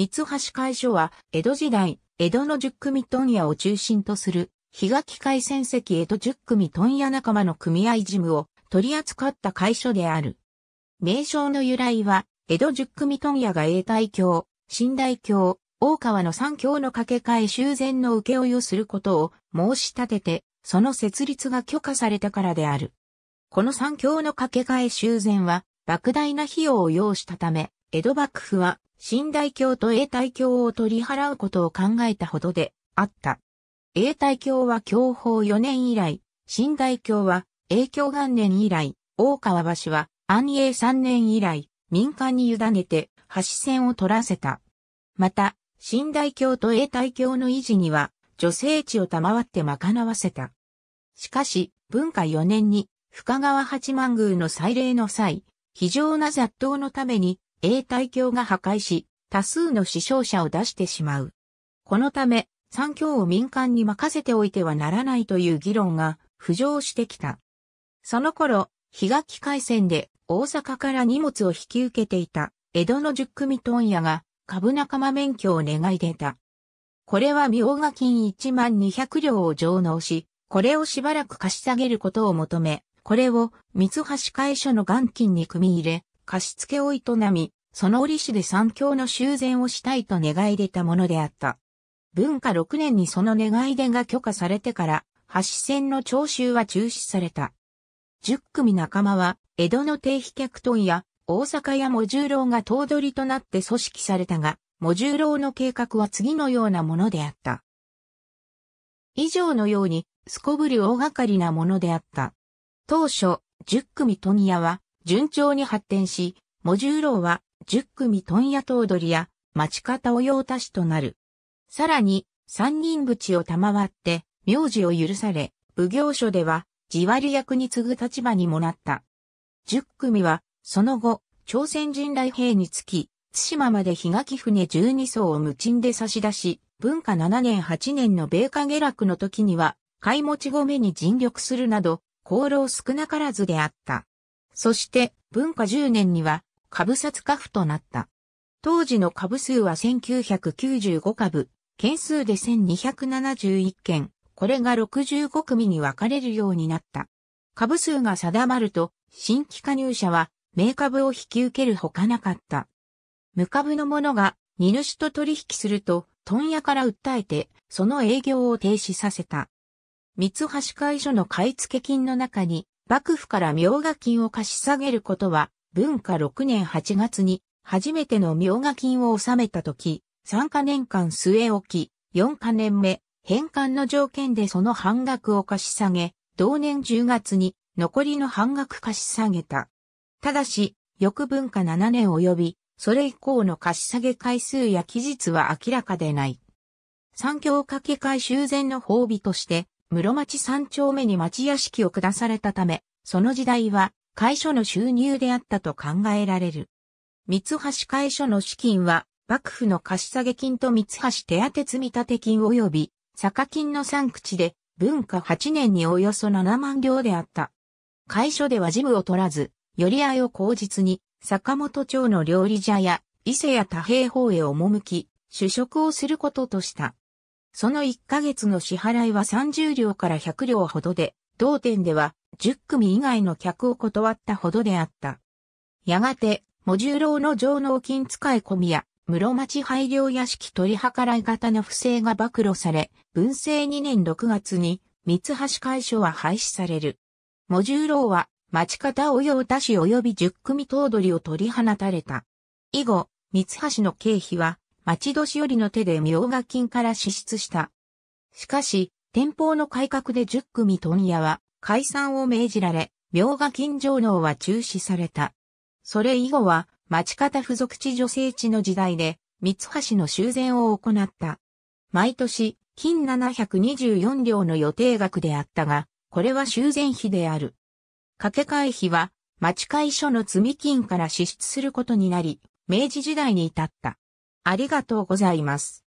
三橋会所は、江戸時代、江戸の十組問屋を中心とする、日垣海戦績江戸十組問屋仲間の組合事務を取り扱った会所である。名称の由来は、江戸十組問屋が永代教、新代橋、大川の三教の掛け替え修繕の請負をすることを申し立てて、その設立が許可されたからである。この三教の掛け替え修繕は、莫大な費用を要したため、江戸幕府は、新大教と永大教を取り払うことを考えたほどであった。永大教は教法4年以来、新大教は永教元年以来、大川橋は安永3年以来、民間に委ねて橋線を取らせた。また、新大教と永大教の維持には、女性地を賜って賄わせた。しかし、文化4年に、深川八幡宮の祭礼の際、非常な雑踏のために、永代教が破壊し、多数の死傷者を出してしまう。このため、三教を民間に任せておいてはならないという議論が浮上してきた。その頃、日垣海戦で大阪から荷物を引き受けていた江戸の十組問屋が株仲間免許を願い出た。これは明賀金1万200両を上納し、これをしばらく貸し下げることを求め、これを三橋会所の元金に組み入れ、貸付を営み、その折しで三教の修繕をしたいと願い出たものであった。文化6年にその願い出が許可されてから、橋線の徴収は中止された。十組仲間は、江戸の定飛客トンや、大阪やー十郎が頭取となって組織されたが、ー十郎の計画は次のようなものであった。以上のように、すこぶる大掛かりなものであった。当初、十組トニは、順調に発展し、モジューローは10組問屋頭取や町方を用達となる。さらに、三人淵を賜って、名字を許され、奉行所では、地割役に次ぐ立場にもなった。10組は、その後、朝鮮人来兵につき、津島まで日垣船12艘を無賃で差し出し、文化7年8年の米価下落の時には、買い持ち米に尽力するなど、功労少なからずであった。そして文化10年には株札株となった。当時の株数は1995株、件数で1271件、これが65組に分かれるようになった。株数が定まると、新規加入者は、名株を引き受けるほかなかった。無株の者が、荷主と取引すると、問屋から訴えて、その営業を停止させた。三橋会所の買付金の中に、幕府から明賀金を貸し下げることは、文化6年8月に初めての明賀金を納めたとき、3カ年間据え置き、4か年目、返還の条件でその半額を貸し下げ、同年10月に残りの半額貸し下げた。ただし、翌文化7年及び、それ以降の貸し下げ回数や期日は明らかでない。三業掛け回修繕の褒美として、室町三丁目に町屋敷を下されたため、その時代は、会所の収入であったと考えられる。三橋会所の資金は、幕府の貸下げ金と三橋手当積立金及び、坂金の三口で、文化8年におよそ7万両であった。会所では事務を取らず、寄り合いを口実に、坂本町の料理茶や伊勢屋多平方へ赴き、主食をすることとした。その1ヶ月の支払いは30両から100両ほどで、同店では10組以外の客を断ったほどであった。やがて、モジュローの上納金使い込みや、室町配慮屋敷取り計らい型の不正が暴露され、文政2年6月に、三橋会所は廃止される。モジュローは、町方及よ田市及び10組頭取を取り放たれた。以後、三橋の経費は、町年寄りの手で明賀金から支出した。しかし、天保の改革で10組問屋は解散を命じられ、明賀金上納は中止された。それ以後は、町方付属地女性地の時代で、三橋の修繕を行った。毎年、金724両の予定額であったが、これは修繕費である。掛け替え費は、町会所の積金から支出することになり、明治時代に至った。ありがとうございます。